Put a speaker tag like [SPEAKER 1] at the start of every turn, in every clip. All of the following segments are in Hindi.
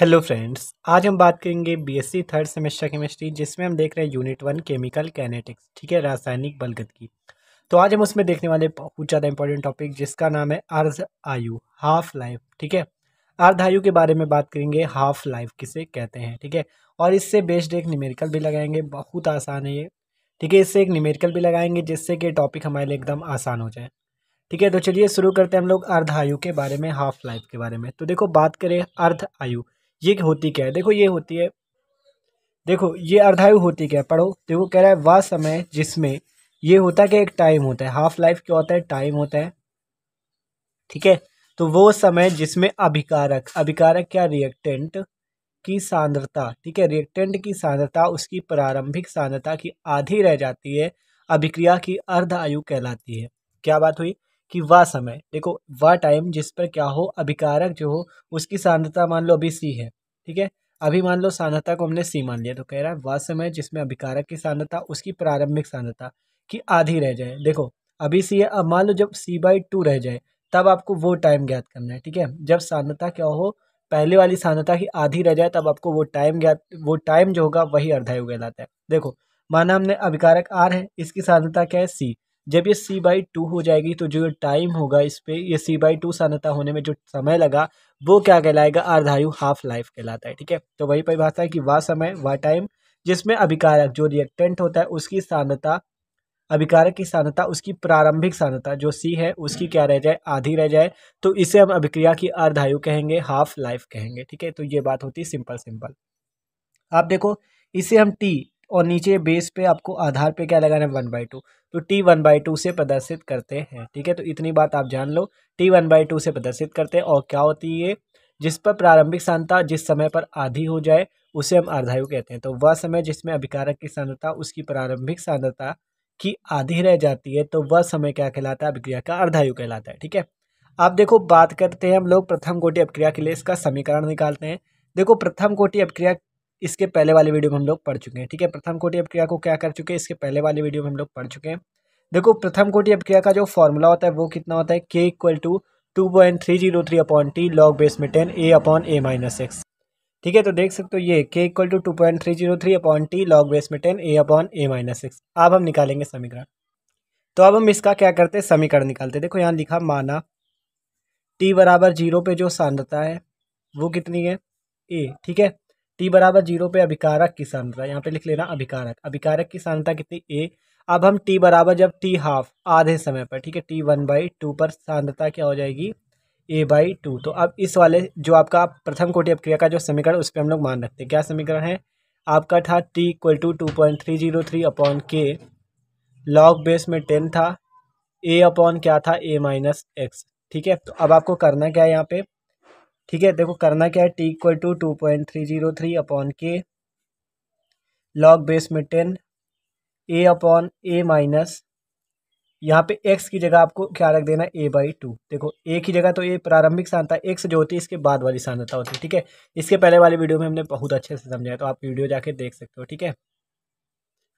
[SPEAKER 1] हेलो फ्रेंड्स आज हम बात करेंगे बीएससी थर्ड सेमेस्टर केमिस्ट्री जिसमें हम देख रहे हैं यूनिट वन केमिकल कैनेटिक्स ठीक है रासायनिक बलगत की तो आज हम उसमें देखने वाले बहुत ज़्यादा इंपॉर्टेंट टॉपिक जिसका नाम है अर्ध आयु हाफ लाइफ ठीक है अर्ध आयु के बारे में बात करेंगे हाफ लाइफ किसे कहते हैं ठीक है और इससे बेस्ड एक निमेरिकल भी लगाएंगे बहुत आसान है ये ठीक है इससे एक निमेरिकल भी लगाएंगे जिससे कि टॉपिक हमारे लिए एकदम आसान हो जाए ठीक है तो चलिए शुरू करते हैं हम लोग अर्ध आयु के बारे में हाफ लाइफ के बारे में तो देखो बात करें अर्ध आयु ये होती क्या है देखो ये होती है देखो ये अर्धायु होती क्या है पढ़ो देखो कह रहा है वह समय जिसमें ये होता है कि एक टाइम होता है हाफ लाइफ क्या होता है टाइम होता है ठीक है तो वो समय जिसमें अभिकारक अभिकारक क्या रिएक्टेंट की सांद्रता ठीक है रिएक्टेंट की सांद्रता उसकी प्रारंभिक सांद्रता की आधी रह जाती है अभिक्रिया की अर्ध आयु कहलाती है क्या बात हुई कि वह समय देखो वह टाइम जिस पर क्या हो अभिकारक जो हो उसकी सांद्रता मान लो अभी सी है ठीक है अभी मान लो सांद्रता को हमने सी मान लिया तो कह रहा है वह समय जिसमें अभिकारक की सांद्रता उसकी प्रारंभिक सांद्रता की आधी रह जाए देखो अभी सी है अब मान लो जब सी बाई टू रह जाए तब आपको वो टाइम ज्ञात करना है ठीक है जब सांद्रता क्या हो पहले वाली सांद्रता की आधी रह जाए तब आपको वो टाइम ज्ञात वो टाइम जो होगा वही अर्धायु कहलाता है देखो माना हमने अभिकारक आर है इसकी सांद्रता क्या है सी जब ये सी बाई टू हो जाएगी तो जो टाइम होगा इस पर यह सी बाई टू सन्नता होने में जो समय लगा वो क्या कहलाएगा अर्धायु हाफ लाइफ कहलाता है ठीक है तो वही परिभाषा है कि वह समय वह टाइम जिसमें अभिकारक जो रिएक्टेंट होता है उसकी सांद्रता अभिकारक की सान्यता उसकी प्रारंभिक सांद्रता जो सी है उसकी क्या रह जाए आधी रह जाए तो इसे हम अभिक्रिया की अर्धायु कहेंगे हाफ लाइफ कहेंगे ठीक है तो ये बात होती है सिंपल सिंपल आप देखो इसे हम टी और नीचे बेस पे आपको आधार पे क्या लगाना है वन बाई टू तो टी वन बाई टू से प्रदर्शित करते हैं ठीक है तो इतनी बात आप जान लो टी वन बाई टू से प्रदर्शित करते हैं और क्या होती है जिस पर प्रारंभिक सांता जिस समय पर आधी हो जाए उसे हम अर्धायु कहते हैं तो वह समय जिसमें अभिकारक की सांद्रता उसकी प्रारंभिक सांद्रता की आधी रह जाती है तो वह समय क्या कहलाता है अभिक्रिया का अर्धायु कहलाता है ठीक है आप देखो बात करते हैं हम लोग प्रथम कोटि अभिक्रिया के लिए इसका समीकरण निकालते हैं देखो प्रथम कोटि अभिक्रिया इसके पहले वाले वीडियो में हम लोग पढ़ चुके हैं ठीक है प्रथम कोटि अपक्रिया को क्या कर चुके हैं इसके पहले वाले वीडियो में हम लोग पढ़ चुके हैं देखो प्रथम कोटि अपक्रिया का जो फॉर्मूला होता है वो कितना होता है K equal to two point three zero three upon T log base में ten A upon A minus X ठीक है तो देख सकते हो ये K equal to two point three zero three upon T log base में ten A upon A minus X अब हम निकालेंगे समीकरण तो अब हम इसका क्या करते हैं समीकरण निकालते हैं देखो यहाँ लिखा माना टी बराबर जीरो पे जो सांद्रता है वो कितनी है ए ठीक है टी बराबर जीरो पे अभिकारक की सांद्रता यहाँ पे लिख लेना अभिकारक अभिकारक की सांद्रता कितनी ए अब हम टी बराबर जब टी हाफ आधे समय पर ठीक है टी वन बाई टू पर सांद्रता क्या हो जाएगी ए बाई टू तो अब इस वाले जो आपका प्रथम कोटि अभिक्रिया का जो समीकरण उस पर हम लोग मान रखते हैं क्या समीकरण है आपका था T equal to two point three zero three upon K log base में टेन था ए अपॉन क्या था ए माइनस एक्स ठीक है तो अब आपको करना क्या है यहाँ पे ठीक है देखो करना क्या है T equal to two point three zero three upon K log base में ten A upon A minus यहाँ पे एक्स की जगह आपको क्या रख देना ए बाई टू देखो ए की जगह तो ये प्रारंभिक सांता एक्स जो होती है इसके बाद वाली सांद्रता होती है ठीक है इसके पहले वाली वीडियो में हमने बहुत अच्छे से समझाया तो आप वीडियो जाके देख सकते हो ठीक है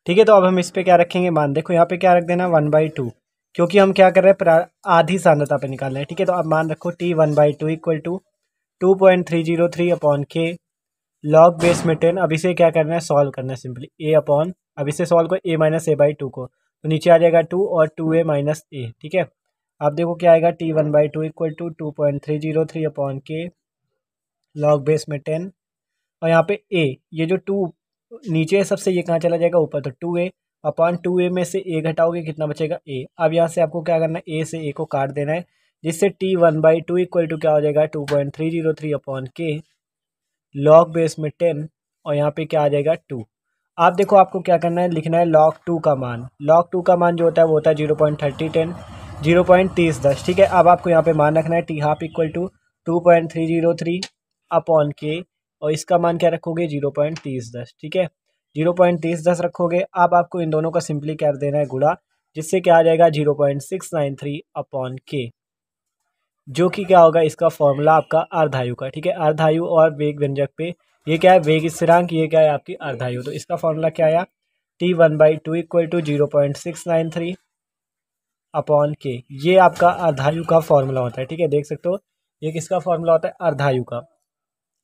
[SPEAKER 1] ठीक है तो अब हम इस पर क्या रखेंगे मान देखो यहाँ पे क्या रख देना वन बाई टू क्योंकि हम क्या कर रहे हैं आधी सांद्रता पे निकाल रहे हैं ठीक है तो आप मान रखो T one by two equal to two point three zero three upon K log base में टेन अब इसे क्या करना है सॉल्व करना है सिंपली ए अपॉन अब इसे सॉल्व करो A minus A by two को तो नीचे आ जाएगा टू और टू ए माइनस ए ठीक है आप देखो क्या आएगा T one by two equal to two point three zero three upon K log base में टेन और यहाँ पे ए ये जो टू नीचे है सबसे ये कहाँ चला जाएगा ऊपर तो two A upon two A में से ए घटाओगे कितना बचेगा ए अब यहाँ से आपको क्या करना है ए से ए को काट देना है जिससे T one by two equal to क्या हो जाएगा two point three zero three upon K log base में टेन और यहाँ पे क्या आ जाएगा टू आप देखो आपको क्या करना है लिखना है लॉग टू का मान लॉग टू का मान जो होता है वो होता है zero point thirty ten zero point तीस दस ठीक है अब आपको यहाँ पे मान रखना है T half equal to two point three zero three upon K और इसका मान क्या रखोगे जीरो पॉइंट तीस दस ठीक है जीरो पॉइंट तीस दस रखोगे अब आपको इन दोनों का सिंपली कर देना है गुड़ा जिससे क्या आ जाएगा zero point six nine three upon K जो कि क्या होगा इसका फॉर्मूला आपका अर्धायु का ठीक है अर्धायु और वेग व्यंजक पे ये क्या है वेग स्थिरांक ये क्या है आपकी अर्धायु तो इसका फॉर्मूला क्या आया T one by two equal to zero point six nine three upon K ये आपका अर्धायु का फॉर्मूला होता है ठीक है देख सकते हो ये किसका फॉर्मूला होता है अर्धायु का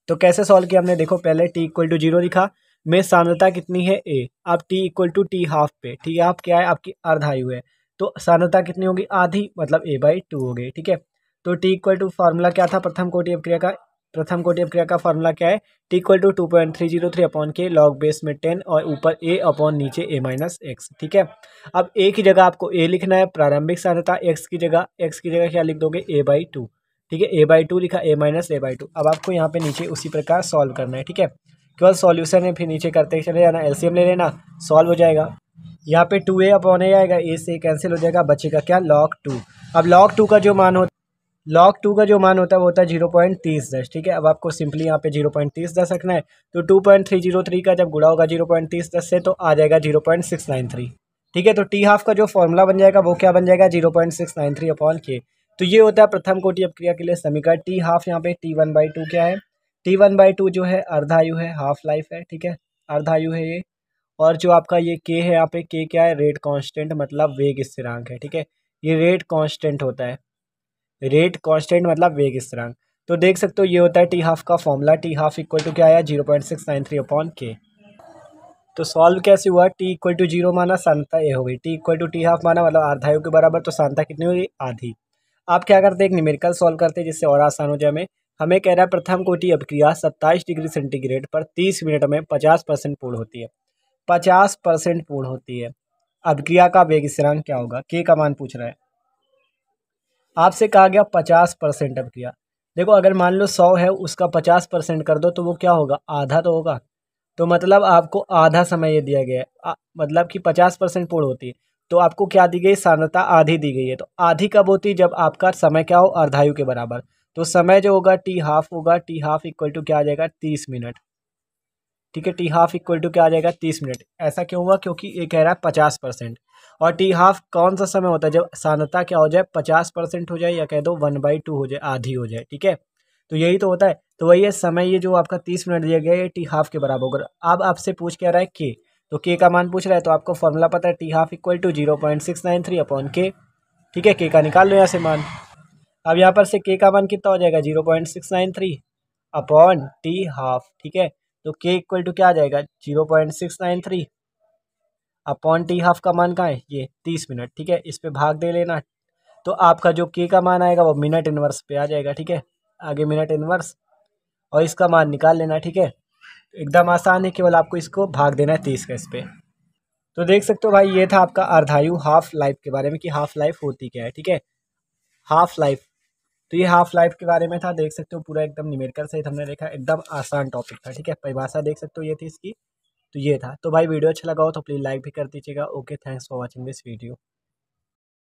[SPEAKER 1] तो कैसे सॉल्व किया हमने देखो पहले टी इक्वल टू जीरो लिखा में सांद्रता कितनी है ए आप T equal to T half पे ठीक है आप क्या है आपकी अर्धायु है तो सांद्रता कितनी होगी आधी मतलब ए बाई टू हो गई ठीक है तो टी इक्वल टू फार्मूला क्या था प्रथम कोटि क्रिया का प्रथम कोटि क्रिया का फार्मूला क्या है T equal to two point three zero three upon K log base में टेन और ऊपर ए अपॉन नीचे ए माइनस एक्स ठीक है अब ए की जगह आपको ए लिखना है प्रारंभिक सांद्रता एक्स की जगह एक्स की जगह क्या लिख दोगे ए बाई टू ठीक है ए बाई टू लिखा A minus A by two अब आपको यहाँ पे नीचे उसी प्रकार सॉल्व करना है ठीक है केवल सॉल्यूशन है फिर नीचे करते चले जाना एलसीएम ले लेना सॉल्व हो जाएगा यहाँ पे टू ए अपॉन ए आएगा ए से कैंसिल हो जाएगा बचेगा क्या लॉक टू अब लॉक टू का जो मान हो लॉग टू का जो मान होता है वो होता है जीरो पॉइंट तीस दस ठीक है अब आपको सिंपली यहाँ पे जीरो पॉइंट तीस दस रखना है तो two point three zero three का जब गुड़ा होगा जीरो पॉइंट तीस दस से तो आ जाएगा zero point six nine three ठीक है तो टी हाफ का जो फॉर्मूला बन जाएगा वो क्या बन जाएगा zero point six nine three upon K तो ये होता है प्रथम कोटि अपक्रिया के लिए समीकरण टी हाफ यहाँ पे टी वन बाई टू क्या है टी वन बाई टू जो है अर्धायु है हाफ लाइफ है ठीक है अर्धायु है ये और जो आपका ये के है यहाँ पे के क्या है रेट कॉन्स्टेंट मतलब वेग स्थिरांक है ठीक है ये रेट कॉन्स्टेंट होता है रेट कांस्टेंट मतलब वेग स्थिरांक तो देख सकते हो ये होता है टी हाफ का formula T half equal to क्या आया zero point six nine three upon K तो सॉल्व कैसे हुआ टी इक्वल टू जीरो माना सांता ए हो गई T equal to T half माना मतलब आधायु के बराबर तो सांता कितनी हुई आधी आप क्या करते हैं एक निमेरिकल सॉल्व करते हैं जिससे और आसान हो जाए हमें हमें कह रहा है प्रथम कोटि अभिक्रिया सत्ताईस डिग्री सेंटीग्रेड पर तीस मिनट में पचास परसेंट पूर्ण होती है पचास परसेंट पूर्ण होती है अभिक्रिया का वेग स्थिरांक क्या होगा के का मान पूछ रहा है आपसे कहा गया पचास परसेंट अब किया देखो अगर मान लो सौ है उसका पचास परसेंट कर दो तो वो क्या होगा आधा तो होगा तो मतलब आपको आधा समय ये दिया गया है मतलब कि पचास परसेंट पूर्ण होती है तो आपको क्या दी गई सांद्रता आधी दी गई है तो आधी कब होती है जब आपका समय क्या हो अर्धायु के बराबर तो समय जो होगा टी हाफ होगा टी हाफ इक्वल टू क्या आ जाएगा तीस मिनट ठीक है टी हाफ इक्वल टू क्या आ जाएगा तीस मिनट ऐसा क्यों हुआ क्योंकि ये कह रहा है पचास परसेंट और टी हाफ कौन सा समय होता है जब सानता क्या हो जाए पचास परसेंट हो जाए या कह दो वन बाई टू हो जाए आधी हो जाए ठीक है तो यही तो होता है तो वही है समय ये जो आपका तीस मिनट दिया गया है टी हाफ के बराबर होगा अब आपसे पूछ क्या रहा है के तो के का मान पूछ रहा है तो आपको फॉर्मूला पता है T half equal to zero point six nine three upon K ठीक है के का निकाल लो यहाँ से मान अब यहाँ पर से के का मान कितना हो जाएगा zero point six nine three upon T half ठीक है तो के इक्वल टू क्या आ जाएगा zero point six nine three upon T half का मान कहाँ है ये तीस मिनट ठीक है इस पर भाग दे लेना तो आपका जो के का मान आएगा वो मिनट इनवर्स पे आ जाएगा ठीक है आगे मिनट इनवर्स और इसका मान निकाल लेना ठीक है एकदम आसान है केवल आपको इसको भाग देना है तीस का इस पर तो देख सकते हो भाई ये था आपका अर्धायु हाफ लाइफ के बारे में कि हाफ लाइफ होती क्या है ठीक है हाफ लाइफ तो ये हाफ लाइफ के बारे में था देख सकते हो पूरा एकदम निमेरकर सहित हमने देखा एकदम आसान टॉपिक था ठीक है परिभाषा देख सकते हो ये थी इसकी तो ये था तो भाई वीडियो अच्छा लगा हो तो प्लीज़ लाइक भी कर दीजिएगा okay thanks for watching this video